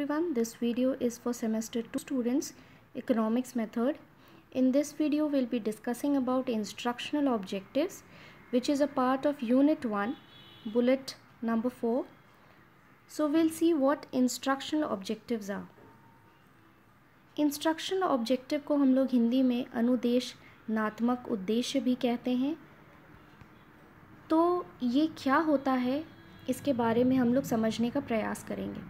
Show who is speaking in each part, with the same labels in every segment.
Speaker 1: everyone this video is for semester 2 students economics method in this video we'll be discussing about instructional objectives which is a part of unit 1 bullet number 4 so we'll see what instructional objectives are instructional objective ko hum log hindi mein anudesh natmak uddeshya bhi kehte hain to ye kya hota hai इसके बारे में हम लोग समझने का प्रयास करेंगे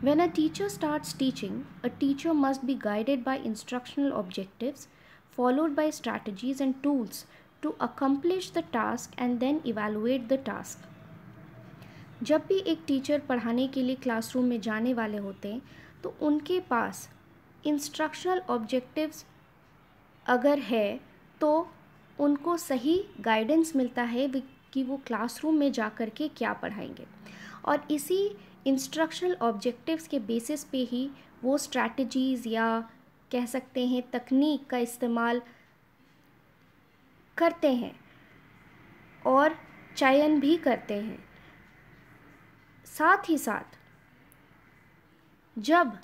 Speaker 1: When a teacher starts teaching, a teacher must be guided by instructional objectives, followed by strategies and tools to accomplish the task and then evaluate the task. जब भी एक टीचर पढ़ाने के लिए क्लासरूम में जाने वाले होते हैं तो उनके पास इंस्ट्रक्शनल ऑब्जेक्टिव्स अगर है तो उनको सही गाइडेंस मिलता है कि वो क्लासरूम में जा कर के क्या पढ़ाएंगे और इसी इंस्ट्रक्शनल ऑब्जेक्टिव्स के बेसिस पे ही वो स्ट्रैटेजीज़ या कह सकते हैं तकनीक का इस्तेमाल करते हैं और चयन भी करते हैं साथ ही साथ जब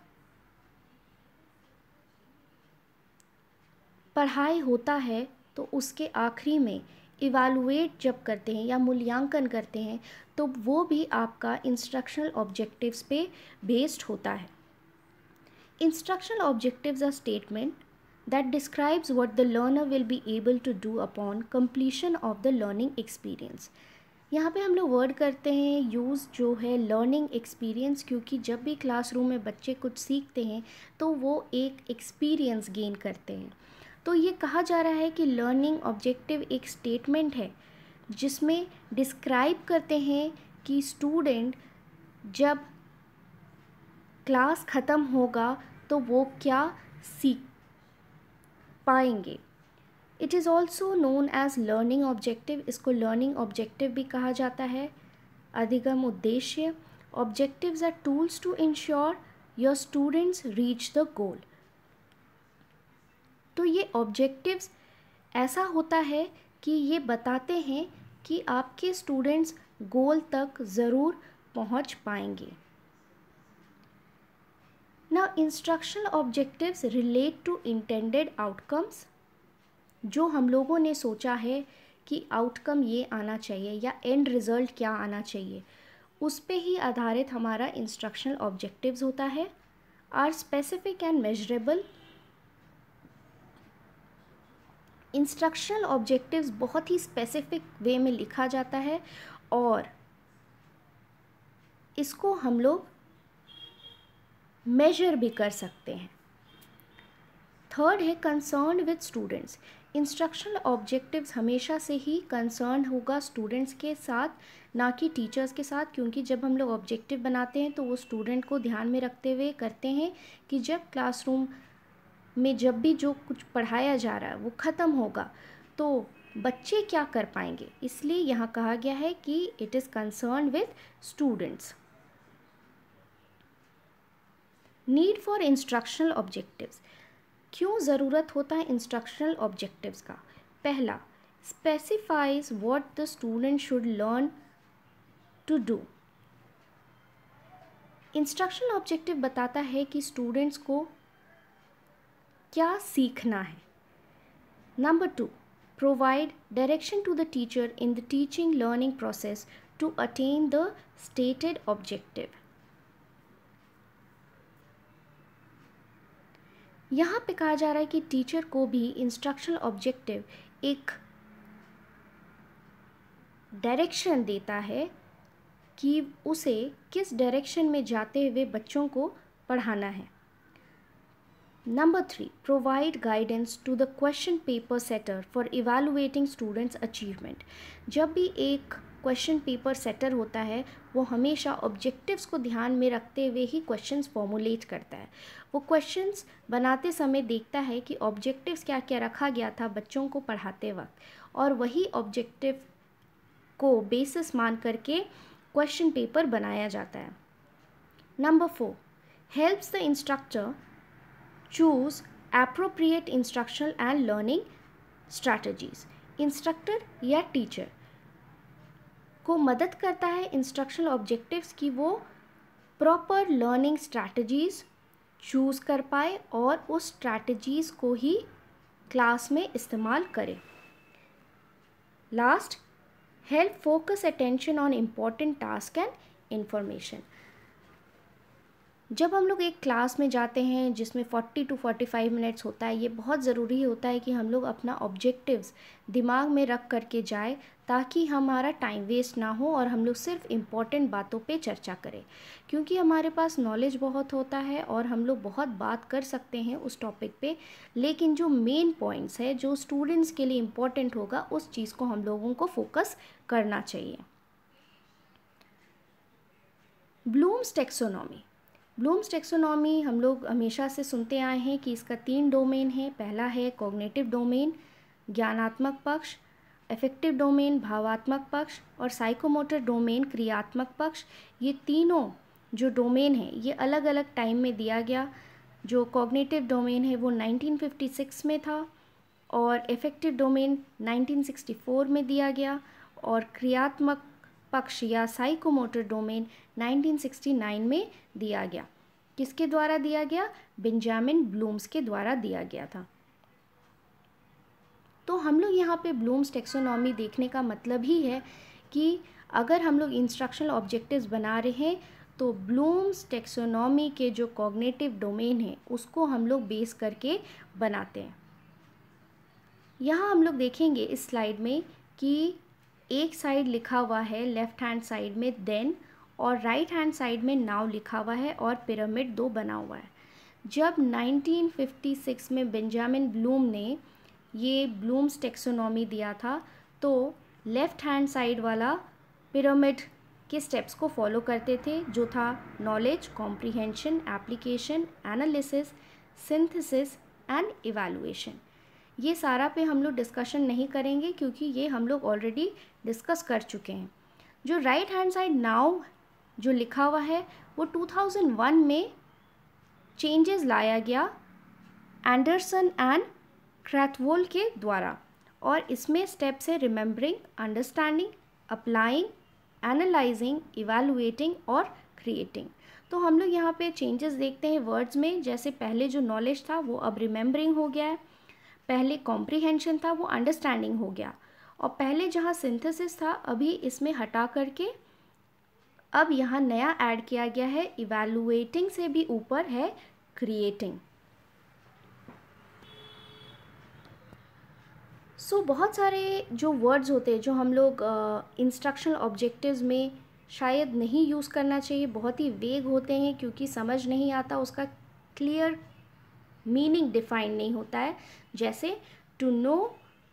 Speaker 1: पढ़ाई होता है तो उसके आखिरी में इवालुएट जब करते हैं या मूल्यांकन करते हैं तो वो भी आपका इंस्ट्रक्शनल ऑब्जेक्टिव्स पे बेस्ड होता है instructional objectives are statement that describes what the learner will be able to do upon completion of the learning experience यहाँ पे हम लोग वर्ड करते हैं यूज़ जो है लर्निंग एक्सपीरियंस क्योंकि जब भी क्लासरूम में बच्चे कुछ सीखते हैं तो वो एक एक्सपीरियंस गेन करते हैं तो ये कहा जा रहा है कि लर्निंग ऑब्जेक्टिव एक स्टेटमेंट है जिसमें डिस्क्राइब करते हैं कि स्टूडेंट जब क्लास ख़त्म होगा तो वो क्या सीख पाएंगे it is also known as learning objective इसको लर्निंग ऑब्जेक्टिव भी कहा जाता है अधिगम उद्देश्य objectives are tools to ensure your students reach the goal तो ये ऑब्जेक्टिव्स ऐसा होता है कि ये बताते हैं कि आपके स्टूडेंट्स गोल तक ज़रूर पहुंच पाएंगे न instructional objectives relate to intended outcomes जो हम लोगों ने सोचा है कि आउटकम ये आना चाहिए या एंड रिज़ल्ट क्या आना चाहिए उस पर ही आधारित हमारा इंस्ट्रक्शनल ऑब्जेक्टिव्स होता है are specific and measurable instructional objectives बहुत ही स्पेसिफिक वे में लिखा जाता है और इसको हम लोग मेजर भी कर सकते हैं थर्ड है concern with students instructional objectives हमेशा से ही कंसर्न होगा स्टूडेंट्स के साथ ना कि टीचर्स के साथ क्योंकि जब हम लोग ऑब्जेक्टिव बनाते हैं तो वो स्टूडेंट को ध्यान में रखते हुए करते हैं कि जब क्लासरूम में जब भी जो कुछ पढ़ाया जा रहा है वो ख़त्म होगा तो बच्चे क्या कर पाएंगे इसलिए यहाँ कहा गया है कि it is concern with students need for instructional objectives क्यों ज़रूरत होता है इंस्ट्रक्शनल ऑब्जेक्टिव्स का पहला specifies what the student should learn to do instructional objective बताता है कि स्टूडेंट्स को क्या सीखना है number two provide direction to the teacher in the teaching learning process to attain the stated objective यहाँ पे कहा जा रहा है कि टीचर को भी इंस्ट्रक्शनल ऑब्जेक्टिव एक डायरेक्शन देता है कि उसे किस डायरेक्शन में जाते हुए बच्चों को पढ़ाना है number three provide guidance to the question paper setter for evaluating students achievement जब भी एक क्वेश्चन पेपर सेटर होता है वो हमेशा ऑब्जेक्टिव्स को ध्यान में रखते हुए ही क्वेश्चंस फॉर्मुलेट करता है वो क्वेश्चंस बनाते समय देखता है कि ऑब्जेक्टिव्स क्या क्या रखा गया था बच्चों को पढ़ाते वक्त और वही ऑब्जेक्टिव को बेसिस मान करके क्वेश्चन पेपर बनाया जाता है number four helps the instructor choose appropriate instructional and learning strategies instructor या टीचर को मदद करता है इंस्ट्रक्शनल ऑब्जेक्टिव्स की वो प्रॉपर लर्निंग स्ट्रैटेजीज चूज़ कर पाए और उस स्ट्रैटेजीज़ को ही क्लास में इस्तेमाल करें last help focus attention on important task and information जब हम लोग एक क्लास में जाते हैं जिसमें 40 टू 45 मिनट्स होता है ये बहुत ज़रूरी होता है कि हम लोग अपना ऑब्जेक्टिव्स दिमाग में रख करके जाए ताकि हमारा टाइम वेस्ट ना हो और हम लोग सिर्फ इम्पॉर्टेंट बातों पे चर्चा करें क्योंकि हमारे पास नॉलेज बहुत होता है और हम लोग बहुत बात कर सकते हैं उस टॉपिक पे लेकिन जो मेन पॉइंट्स है जो स्टूडेंट्स के लिए इम्पॉर्टेंट होगा उस चीज़ को हम लोगों को फोकस करना चाहिए ब्लूम्स टेक्सोनॉमी ब्लूम्स टेक्सोनॉमी हम लोग हमेशा से सुनते आए हैं कि इसका तीन डोमेन है पहला है कॉग्नेटिव डोमेन ज्ञानात्मक पक्ष इफेक्टिव डोमेन भावात्मक पक्ष और साइकोमोटर डोमेन क्रियात्मक पक्ष ये तीनों जो डोमेन है ये अलग अलग टाइम में दिया गया जो कॉग्नेटिव डोमेन है वो 1956 में था और इफेक्टिव डोमेन 1964 में दिया गया और क्रियात्मक पक्ष या साइकोमोटर डोमेन 1969 में दिया गया किसके द्वारा दिया गया बेंजामिन ब्लूम्स के द्वारा दिया गया था तो हम लोग यहाँ पे ब्लूम्स टेक्सोनॉमी देखने का मतलब ही है कि अगर हम लोग इंस्ट्रक्शनल ऑब्जेक्टिव्स बना रहे हैं तो ब्लूम्स टेक्सोनॉमी के जो कॉग्नेटिव डोमेन है उसको हम लोग बेस करके बनाते हैं यहाँ हम लोग देखेंगे इस स्लाइड में कि एक साइड लिखा हुआ है लेफ्ट हैंड साइड में देन और राइट हैंड साइड में नाव लिखा हुआ है और पिरामिड दो बना हुआ है जब 1956 में बेंजामिन ब्लूम ने ये ब्लूम्स टेक्सोनॉमी दिया था तो लेफ़्ट हैंड साइड वाला पिरामिड के स्टेप्स को फॉलो करते थे जो था knowledge comprehension application analysis synthesis and evaluation ये सारा पे हम लोग डिस्कशन नहीं करेंगे क्योंकि ये हम लोग ऑलरेडी डिस्कस कर चुके हैं जो राइट हैंड साइड नाउ जो लिखा हुआ है वो 2001 में चेंजेस लाया गया एंडरसन एंड क्रैथवोल के द्वारा और इसमें स्टेप्स है remembering understanding applying analysing evaluating और क्रिएटिंग तो हम लोग यहाँ पे चेंजेस देखते हैं वर्ड्स में जैसे पहले जो नॉलेज था वो अब रिमेंबरिंग हो गया है पहले कॉम्प्रिहेंशन था वो अंडरस्टैंडिंग हो गया और पहले जहाँ सिंथेसिस था अभी इसमें हटा करके अब यहाँ नया ऐड किया गया है इवेलुएटिंग से भी ऊपर है क्रिएटिंग सो so, बहुत सारे जो वर्ड्स होते हैं जो हम लोग इंस्ट्रक्शनल uh, ऑब्जेक्टिव्स में शायद नहीं यूज़ करना चाहिए बहुत ही वेग होते हैं क्योंकि समझ नहीं आता उसका क्लियर मीनिंग डिफाइंड नहीं होता है जैसे to know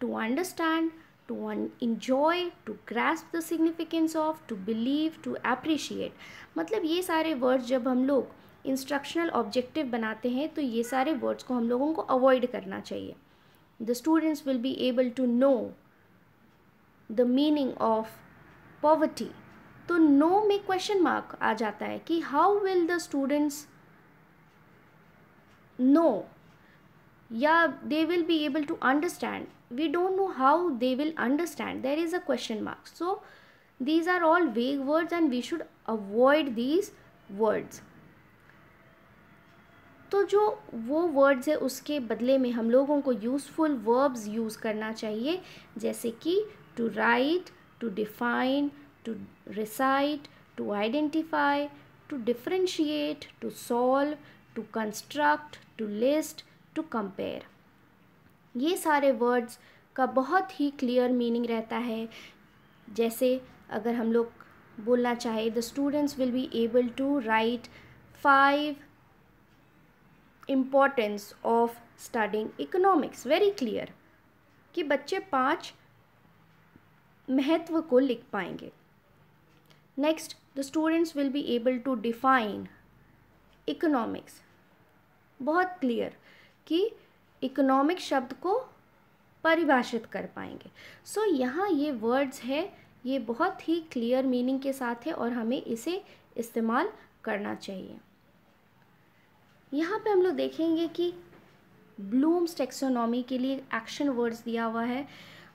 Speaker 1: to understand to enjoy to grasp the significance of to believe to appreciate मतलब ये सारे वर्ड्स जब हम लोग इंस्ट्रक्शनल ऑब्जेक्टिव बनाते हैं तो ये सारे वर्ड्स को हम लोगों को अवॉइड करना चाहिए the students will be able to know the meaning of poverty तो नो में क्वेश्चन मार्क आ जाता है कि how will the students know yeah they will be able to understand we don't know how they will understand there is a question mark so these are all vague words and we should avoid these words तो जो वो words है उसके बदले में हम लोगों को यूज़फुल वर्ब्स यूज़ करना चाहिए जैसे कि to write to define to recite to identify to differentiate to solve to construct to list to compare ये सारे वर्ड्स का बहुत ही क्लियर मीनिंग रहता है जैसे अगर हम लोग बोलना चाहे the students will be able to write five importance of studying economics very clear कि बच्चे पांच महत्व को लिख पाएंगे next the students will be able to define economics बहुत क्लियर कि इकोनॉमिक शब्द को परिभाषित कर पाएंगे सो so, यहाँ ये वर्ड्स है ये बहुत ही क्लियर मीनिंग के साथ है और हमें इसे इस्तेमाल करना चाहिए यहाँ पे हम लोग देखेंगे कि ब्लूम्स टेक्सोनॉमी के लिए एक्शन वर्ड्स दिया हुआ है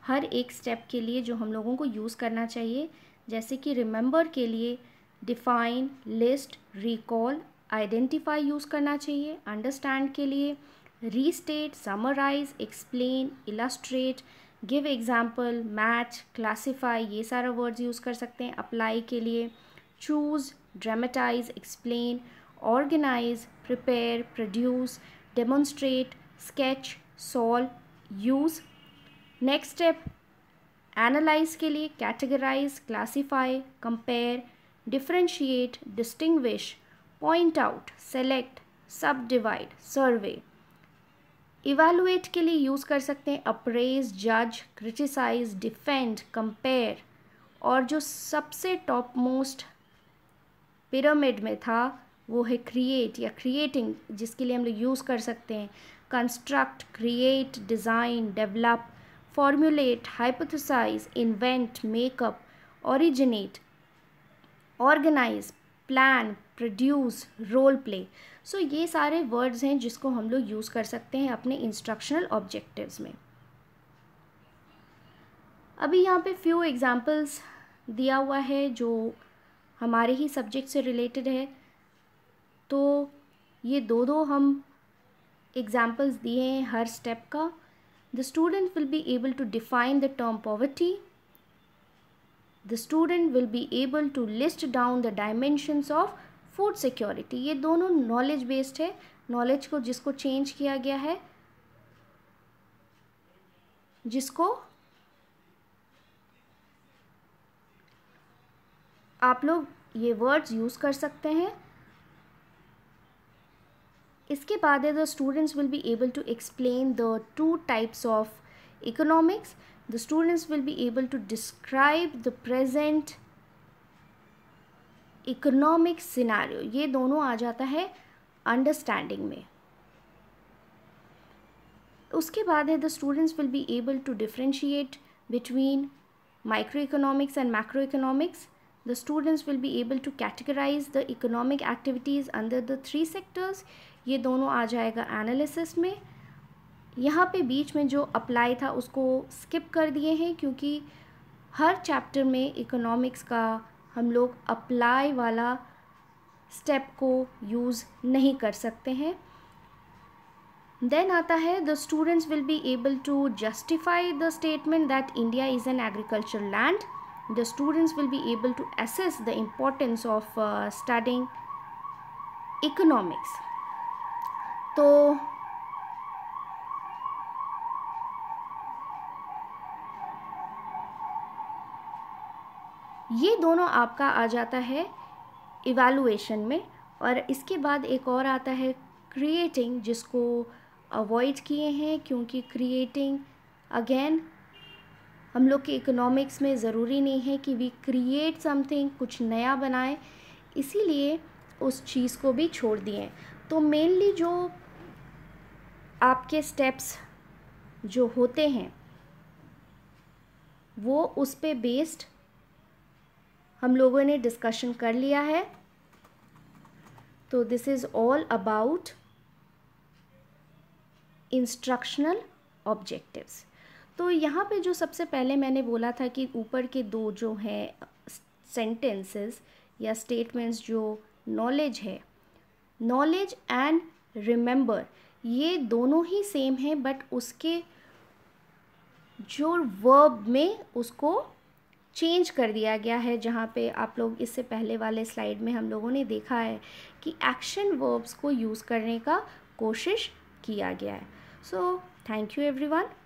Speaker 1: हर एक स्टेप के लिए जो हम लोगों को यूज़ करना चाहिए जैसे कि रिमेंबर के लिए define list recall identify use करना चाहिए अंडरस्टैंड के लिए restate summarise explain illustrate give example match classify ये सारा वर्ड्स यूज़ कर सकते हैं अप्लाई के लिए choose dramatise explain organise prepare produce demonstrate sketch solve use next step analyse के लिए categorise classify compare differentiate distinguish point out select सब डिवाइड सर्वे इवेलुएट के लिए यूज़ कर सकते हैं अप्रेज जज क्रिटिसाइज डिफेंड कंपेयर और जो सबसे टॉप मोस्ट पिरामिड में था वो है क्रिएट या क्रिएटिंग जिसके लिए हम लोग यूज़ कर सकते हैं construct create design develop formulate hypothesise invent make up originate organise plan produce role play so ये सारे वर्ड्स हैं जिसको हम लोग यूज़ कर सकते हैं अपने इंस्ट्रक्शनल ऑब्जेक्टिव्स में अभी यहाँ पे फ्यू एग्जांपल्स दिया हुआ है जो हमारे ही सब्जेक्ट से रिलेटेड है तो ये दो दो हम एग्जाम्पल्स दिए हैं हर स्टेप का the student will be able to define the term poverty the student will be able to list down the dimensions of food security ये दोनों नॉलेज बेस्ड है नॉलेज को जिसको चेंज किया गया है जिसको आप लोग ये वर्ड्स यूज़ कर सकते हैं इसके बाद है the students will be able to explain the two types of economics the students will be able to describe the present economic scenario ये दोनों आ जाता है अंडरस्टैंडिंग में उसके बाद है the students will be able to differentiate between micro economics and macro economics the students will be able to categorise the economic activities under the three sectors ये दोनों आ जाएगा एनालिसिस में यहाँ पे बीच में जो अप्लाई था उसको स्किप कर दिए हैं क्योंकि हर चैप्टर में इकोनॉमिक्स का हम लोग अप्लाई वाला स्टेप को यूज़ नहीं कर सकते हैं देन आता है the students will be able to justify the statement that India is an agriculture land the students will be able to assess the importance of studying economics तो ये दोनों आपका आ जाता है इवेलुएशन में और इसके बाद एक और आता है क्रिएटिंग जिसको अवॉइड किए हैं क्योंकि क्रिएटिंग अगेन हम लोग के इकोनॉमिक्स में ज़रूरी नहीं है कि वी क्रिएट समथिंग कुछ नया बनाएं इसीलिए उस चीज़ को भी छोड़ दिए तो मेनली जो आपके स्टेप्स जो होते हैं वो उस पर बेस्ड हम लोगों ने डिस्कशन कर लिया है तो this is all about instructional objectives तो यहाँ पे जो सबसे पहले मैंने बोला था कि ऊपर के दो जो हैं सेंटेंसेस या स्टेटमेंट्स जो नॉलेज है नॉलेज एंड रिमेंबर ये दोनों ही सेम है बट उसके जो वर्ब में उसको चेंज कर दिया गया है जहाँ पे आप लोग इससे पहले वाले स्लाइड में हम लोगों ने देखा है कि एक्शन वर्ब्स को यूज़ करने का कोशिश किया गया है सो थैंक यू एवरीवन